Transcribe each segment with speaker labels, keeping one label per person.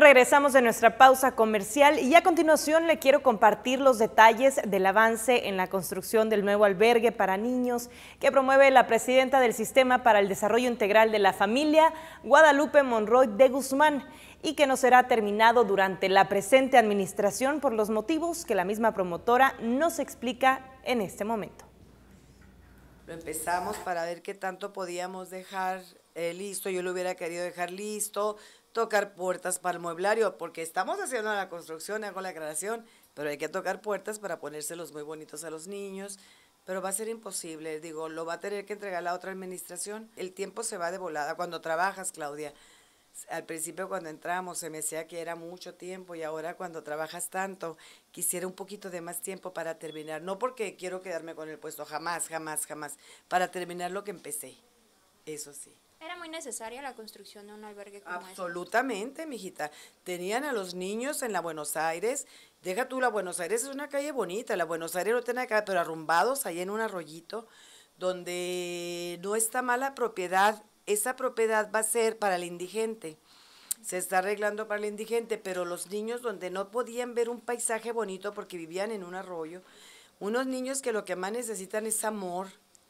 Speaker 1: regresamos de nuestra pausa comercial y a continuación le quiero compartir los detalles del avance en la construcción del nuevo albergue para niños que promueve la presidenta del Sistema para el Desarrollo Integral de la Familia, Guadalupe Monroy de Guzmán, y que no será terminado durante la presente administración por los motivos que la misma promotora nos explica en este momento.
Speaker 2: Lo empezamos para ver qué tanto podíamos dejar eh, listo, yo lo hubiera querido dejar listo, tocar puertas para el mueblario, porque estamos haciendo la construcción, hago la creación, pero hay que tocar puertas para ponérselos muy bonitos a los niños, pero va a ser imposible, digo, lo va a tener que entregar la otra administración. El tiempo se va de volada cuando trabajas, Claudia. Al principio cuando entramos se me decía que era mucho tiempo y ahora cuando trabajas tanto quisiera un poquito de más tiempo para terminar, no porque quiero quedarme con el puesto, jamás, jamás, jamás, para terminar lo que empecé. Eso sí
Speaker 1: muy necesaria la construcción de un albergue como este.
Speaker 2: Absolutamente, mijita. Tenían a los niños en la Buenos Aires. Deja tú, la Buenos Aires es una calle bonita. La Buenos Aires lo tiene acá, pero arrumbados ahí en un arroyito donde no está mala propiedad. Esa propiedad va a ser para el indigente se está arreglando para el indigente, pero los niños donde no podían ver un paisaje bonito porque vivían en un arroyo, unos niños que lo que más necesitan es amor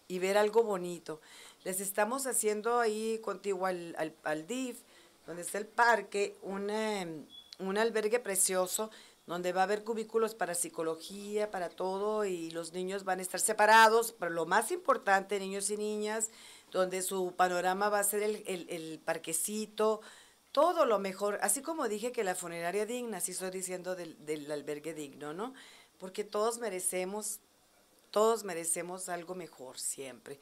Speaker 2: y ver algo bonito les estamos haciendo ahí contigo al, al, DIF, donde está el parque, em, un albergue precioso donde va a haber cubículos para psicología, para todo, y los niños van a estar separados, pero lo más importante, niños y niñas, donde su panorama va a ser el, parquecito, todo lo mejor, así como dije que la funeraria digna, así estoy diciendo del, del albergue digno, ¿no? Porque todos merecemos, todos merecemos algo mejor siempre.